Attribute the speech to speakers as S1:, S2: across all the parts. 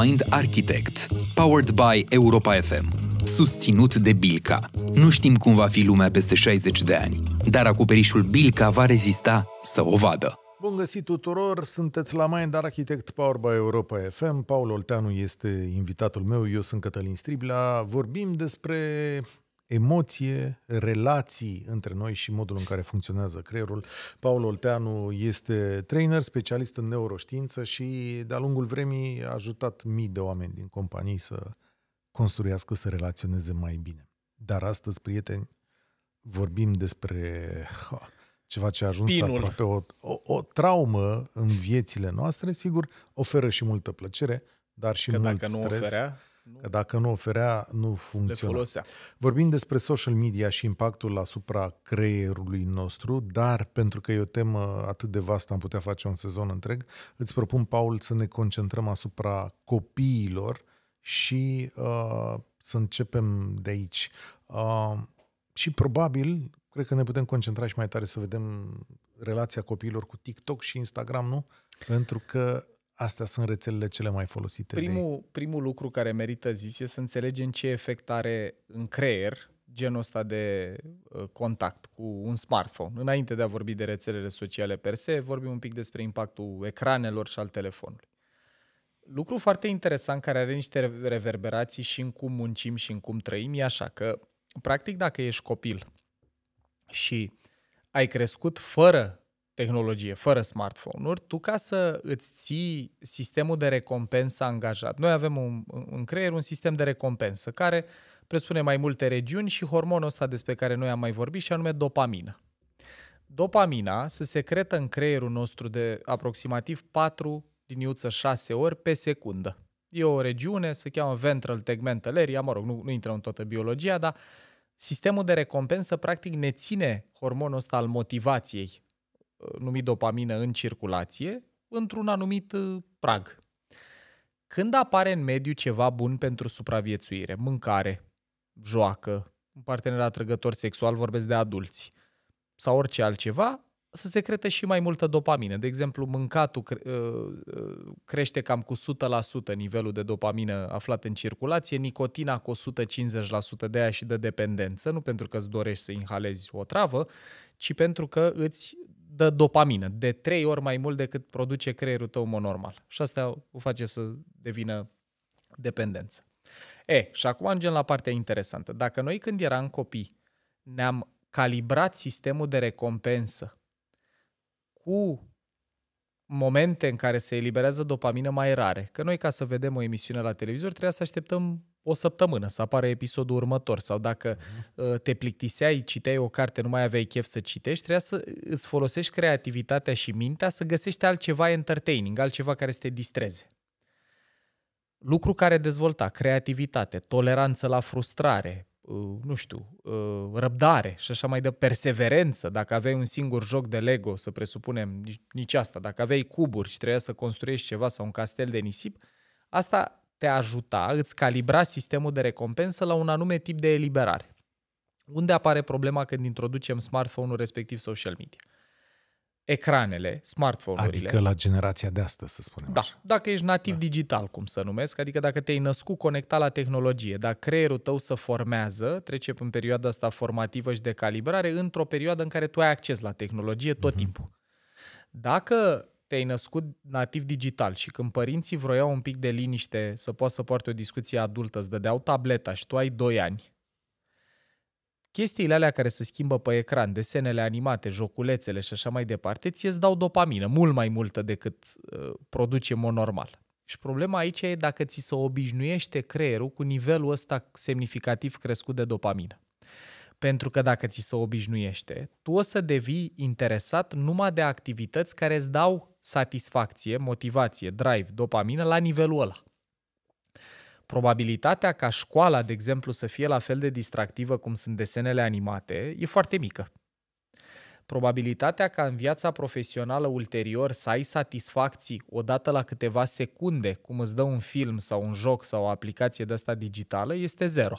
S1: Mind Architect, powered by Europa FM, susținut de Bilca. Nu știm cum va fi lumea peste 60 de ani, dar acoperișul Bilca va rezista să o vadă.
S2: Bun găsit tuturor, sunteți la Mind Architect Power by Europa FM. Paul Olteanu este invitatul meu, eu sunt Cătălin Stribla. Vorbim despre emoție, relații între noi și modul în care funcționează creierul. Paul Olteanu este trainer, specialist în neuroștiință și de-a lungul vremii a ajutat mii de oameni din companii să construiască, să relaționeze mai bine. Dar astăzi, prieteni, vorbim despre ha, ceva ce a ajuns Spinul. aproape o, o, o traumă în viețile noastre, sigur, oferă și multă plăcere, dar și că mult dacă nu Oferea, Că dacă nu oferea, nu funcționa. Vorbim despre social media și impactul asupra creierului nostru, dar pentru că e o temă atât de vastă, am putea face un sezon întreg, îți propun, Paul, să ne concentrăm asupra copiilor și uh, să începem de aici. Uh, și probabil, cred că ne putem concentra și mai tare să vedem relația copiilor cu TikTok și Instagram, nu? Pentru că astea sunt rețelele cele mai folosite. Primul,
S1: de... primul lucru care merită zis e să înțelegem ce efect are în creier genul ăsta de uh, contact cu un smartphone. Înainte de a vorbi de rețelele sociale per se, vorbim un pic despre impactul ecranelor și al telefonului. Lucru foarte interesant care are niște reverberații și în cum muncim și în cum trăim e așa că, practic, dacă ești copil și ai crescut fără tehnologie, fără smartphone-uri, tu ca să îți ții sistemul de recompensă angajat, noi avem un, în creier un sistem de recompensă care presupune mai multe regiuni și hormonul ăsta despre care noi am mai vorbit și anume dopamină. Dopamina se secretă în creierul nostru de aproximativ 4 liniuță 6 ori pe secundă. E o regiune, se cheamă ventral tegmental area, mă rog, nu, nu intrăm în toată biologia, dar sistemul de recompensă practic ne ține hormonul ăsta al motivației numit dopamină în circulație într-un anumit uh, prag. Când apare în mediu ceva bun pentru supraviețuire, mâncare, joacă, un partener atrăgător sexual, vorbesc de adulți, sau orice altceva, să secretă și mai multă dopamină. De exemplu, mâncatul uh, uh, crește cam cu 100% nivelul de dopamină aflat în circulație, nicotina cu 150% de aia și de dependență, nu pentru că îți dorești să inhalezi o travă, ci pentru că îți dă dopamină, de trei ori mai mult decât produce creierul tău normal Și asta o face să devină dependență. E, și acum ajungem la partea interesantă. Dacă noi când eram copii ne-am calibrat sistemul de recompensă cu momente în care se eliberează dopamină mai rare, că noi ca să vedem o emisiune la televizor trebuie să așteptăm o săptămână să apară episodul următor sau dacă uh-huh. te plictiseai, citeai o carte, nu mai aveai chef să citești, trebuia să îți folosești creativitatea și mintea să găsești altceva entertaining, altceva care să te distreze. Lucru care dezvolta creativitate, toleranță la frustrare, uh, nu știu, uh, răbdare și așa mai de perseverență. Dacă aveai un singur joc de Lego, să presupunem nici asta, dacă aveai cuburi și trebuia să construiești ceva sau un castel de nisip, asta te ajuta, îți calibra sistemul de recompensă la un anume tip de eliberare. Unde apare problema când introducem smartphone-ul respectiv social media? ecranele, smartphone-urile. Adică la
S2: generația de astăzi, să spunem Da,
S1: așa. dacă ești nativ da. digital, cum să numesc, adică dacă te-ai născut conectat la tehnologie, dacă creierul tău se formează, trece în perioada asta formativă și de calibrare, într-o perioadă în care tu ai acces la tehnologie tot mm-hmm. timpul. Dacă te-ai născut nativ digital și când părinții vroiau un pic de liniște să poată să poarte o discuție adultă, îți dădeau tableta și tu ai 2 ani, chestiile alea care se schimbă pe ecran, desenele animate, joculețele și așa mai departe, ți îți dau dopamină, mult mai multă decât uh, ă, produce mod normal. Și problema aici e dacă ți se obișnuiește creierul cu nivelul ăsta semnificativ crescut de dopamină. Pentru că dacă ți se obișnuiește, tu o să devii interesat numai de activități care îți dau satisfacție, motivație, drive, dopamină la nivelul ăla. Probabilitatea ca școala, de exemplu, să fie la fel de distractivă cum sunt desenele animate e foarte mică. Probabilitatea ca în viața profesională ulterior să ai satisfacții odată la câteva secunde, cum îți dă un film sau un joc sau o aplicație de asta digitală, este zero.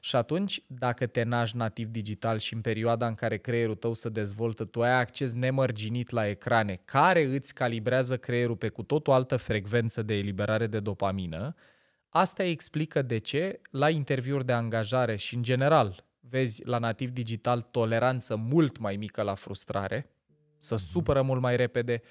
S1: Și atunci, dacă te naști nativ digital și în perioada în care creierul tău se dezvoltă, tu ai acces nemărginit la ecrane care îți calibrează creierul pe cu tot o altă frecvență de eliberare de dopamină, asta explică de ce la interviuri de angajare și în general vezi la nativ digital toleranță mult mai mică la frustrare, să mhm. supără mult mai repede,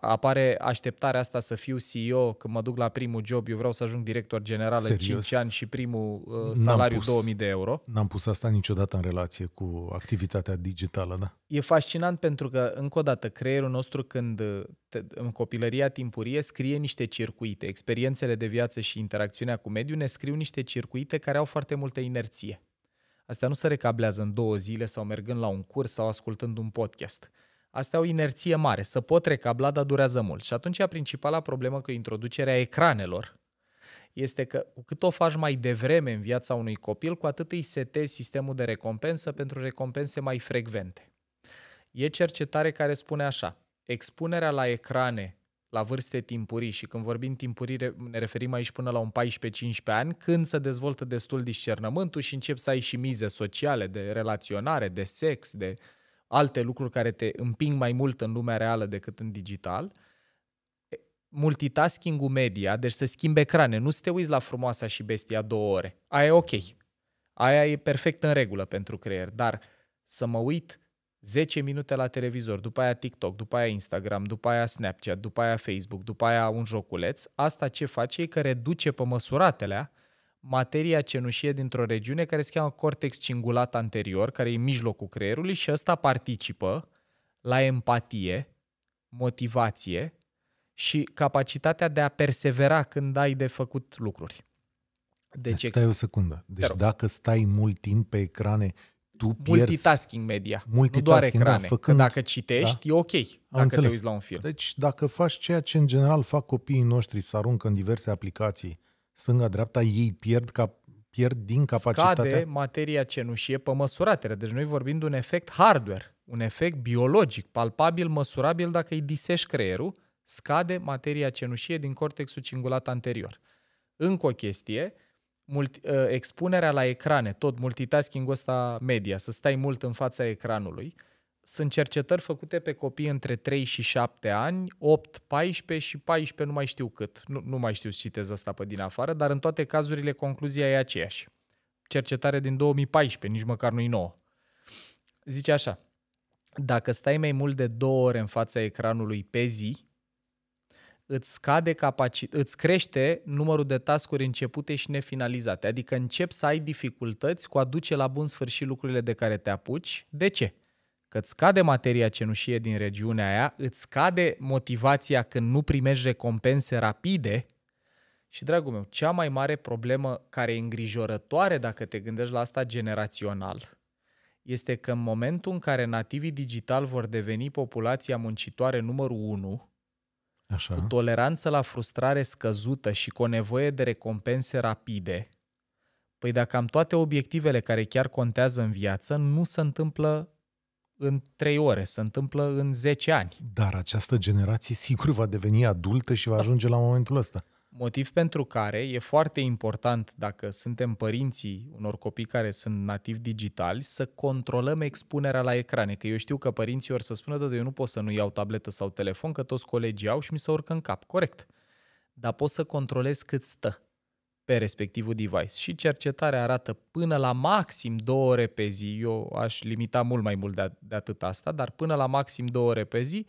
S1: apare așteptarea asta să fiu CEO, când mă duc la primul job, eu vreau să ajung director general Serios? în 5 ani și primul uh, salariu pus, 2000 de euro.
S2: N-am pus asta niciodată în relație cu activitatea digitală, da?
S1: E fascinant pentru că, încă o dată, creierul nostru când te, în copilăria timpurie scrie niște circuite. Experiențele de viață și interacțiunea cu mediul ne scriu niște circuite care au foarte multă inerție. Astea nu se recablează în două zile sau mergând la un curs sau ascultând un podcast astea au inerție mare, să pot recabla, dar durează mult. Și atunci principala problemă cu introducerea ecranelor este că cu cât o faci mai devreme în viața unui copil, cu atât îi setezi sistemul de recompensă pentru recompense mai frecvente. E cercetare care spune așa, expunerea la ecrane la vârste timpurii și când vorbim timpurii ne referim aici până la un 14-15 ani, când se dezvoltă destul discernământul și încep să ai și mize sociale de relaționare, de sex, de uh, alte lucruri care te împing mai mult în lumea reală decât în digital, multitasking-ul media, deci să schimbi ecrane, nu să te uiți la frumoasa și bestia două ore. Aia e ok. Aia e perfect în regulă pentru creier, dar să mă uit 10 minute la televizor, după aia TikTok, după aia Instagram, după aia Snapchat, după aia Facebook, după aia un joculeț, asta ce face e că reduce pe măsuratele materia cenușie dintr-o regiune care se cheamă cortex cingulat anterior, care e mijlocul creierului și ăsta participă la empatie, motivație și capacitatea de a persevera când ai de făcut lucruri. Deci stai o secundă. Deci
S2: dacă stai mult timp pe ecrane, tu pierzi... Multitasking media, multitasking, nu doar da, ecrane. Da, făcând... Că dacă citești, da? e ok Am dacă înțeles. te uiți la un film. Deci dacă faci ceea ce în general fac copiii noștri, să aruncă în diverse aplicații, stânga-dreapta, ei pierd, ca, pierd din capacitatea... Scade
S1: materia cenușie pe măsuratele. Deci noi vorbim de un efect hardware, un efect biologic, palpabil, măsurabil dacă îi disești creierul, scade materia cenușie din cortexul cingulat anterior. Încă o chestie, multi, ă, expunerea la ecrane, tot multitasking-ul ăsta media, să stai mult în fața ecranului, sunt cercetări făcute pe copii între 3 și 7 ani, 8, 14 și 14, nu mai știu cât, nu, nu mai știu să citez asta pe din afară, dar în toate cazurile concluzia e aceeași. Cercetare din 2014, nici măcar nu-i nouă. Zice așa, dacă stai mai mult de două ore în fața ecranului pe zi, îți, scade capaci- îți crește numărul de tascuri începute și nefinalizate, adică începi să ai dificultăți cu a duce la bun sfârșit lucrurile de care te apuci. De ce? că îți scade materia cenușie din regiunea aia, îți scade motivația când nu primești recompense rapide și, dragul meu, cea mai mare problemă care e îngrijorătoare dacă te gândești la asta generațional este că în momentul în care nativii digital vor deveni populația muncitoare numărul 1, Așa. cu toleranță la frustrare scăzută și cu o nevoie de recompense rapide, păi dacă am toate obiectivele care chiar contează în viață, nu se întâmplă în 3 ore, se întâmplă în 10 ani.
S2: Dar această generație sigur va deveni adultă și va da. ajunge la momentul ăsta.
S1: Motiv pentru care e foarte important, dacă suntem părinții unor copii care sunt nativ digitali, să controlăm expunerea la ecrane. Că eu știu că părinții ori să spună, dar eu nu pot să nu iau tabletă sau telefon, că toți colegii au și mi se urcă în cap. Corect. Dar pot să controlez cât stă pe respectivul device. Și cercetarea arată până la maxim două ore pe zi, eu aș limita mult mai mult de, atât asta, dar până la maxim două ore pe zi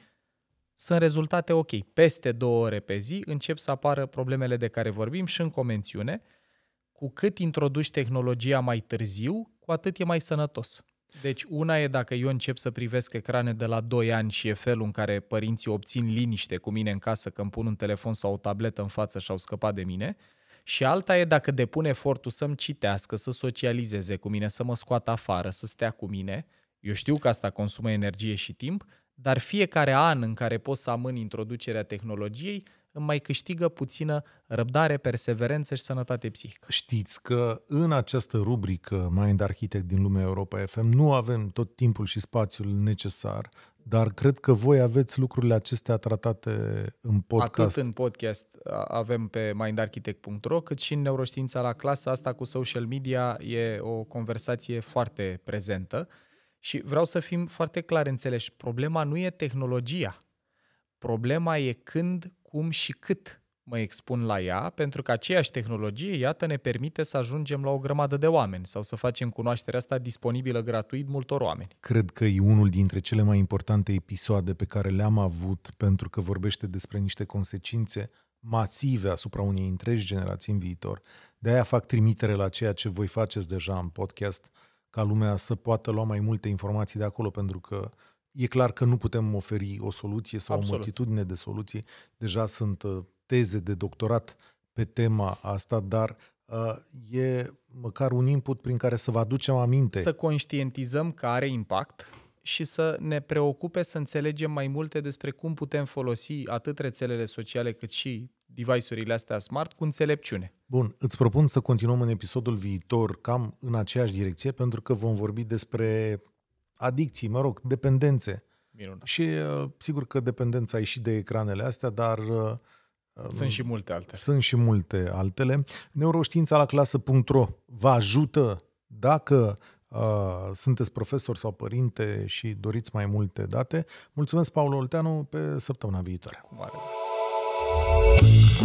S1: sunt rezultate ok. Peste două ore pe zi încep să apară problemele de care vorbim și în comențiune. Cu cât introduci tehnologia mai târziu, cu atât e mai sănătos. Deci una e dacă eu încep să privesc ecrane de la 2 ani și e felul în care părinții obțin liniște cu mine în casă că îmi pun un telefon sau o tabletă în față și au scăpat de mine – și alta e dacă depun efortul să-mi citească, să socializeze cu mine, să mă scoată afară, să stea cu mine. Eu știu că asta consumă energie și timp, dar fiecare an în care pot să amân introducerea tehnologiei îmi mai câștigă puțină răbdare, perseverență și sănătate psihică.
S2: Știți că în această rubrică Mind Architect din lumea Europa FM nu avem tot timpul și spațiul necesar, dar cred că voi aveți lucrurile acestea tratate în podcast. Atât în
S1: podcast avem pe mindarchitect.ro, cât și în neuroștiința la clasă, asta cu social media e o conversație foarte prezentă. Și vreau să fim foarte clar înțeleși, problema nu e tehnologia. Problema e când, cum și cât mă expun la ea, pentru că aceeași tehnologie, iată, ne permite să ajungem la o grămadă de oameni sau să facem cunoașterea asta disponibilă gratuit multor oameni.
S2: Cred că e unul dintre cele mai importante episoade pe care le-am avut, pentru că vorbește despre niște consecințe masive asupra unei întregi generații în viitor. De aia fac trimitere la ceea ce voi faceți deja în podcast, ca lumea să poată lua mai multe informații de acolo, pentru că e clar că nu putem oferi o soluție sau Absolut. o multitudine de soluții. Deja sunt uh, teze de doctorat pe tema asta, dar uh, e măcar un input prin care să vă aducem aminte. Să
S1: conștientizăm că are impact și să ne preocupe să înțelegem mai multe despre cum putem folosi atât rețelele sociale cât și device-urile astea smart cu înțelepciune.
S2: Bun, îți propun să continuăm în episodul viitor cam în aceeași direcție pentru că vom vorbi despre adicții, mă rog, dependențe. Minunat. Și uh, sigur că dependența e și de ecranele astea, dar... Uh, uh, Sunt și multe altele. Sunt și multe altele. Neuroștiința la clasă.ro vă ajută dacă uh, sunteți profesor sau părinte și doriți mai multe date. Mulțumesc, Paul Olteanu, pe săptămâna viitoare. Cu mare.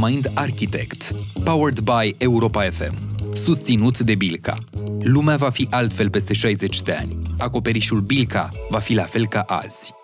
S1: Mind Architect, powered by Europa FM susținut de Bilca. Lumea va fi altfel peste 60 de ani. Acoperișul Bilca va fi la fel ca azi.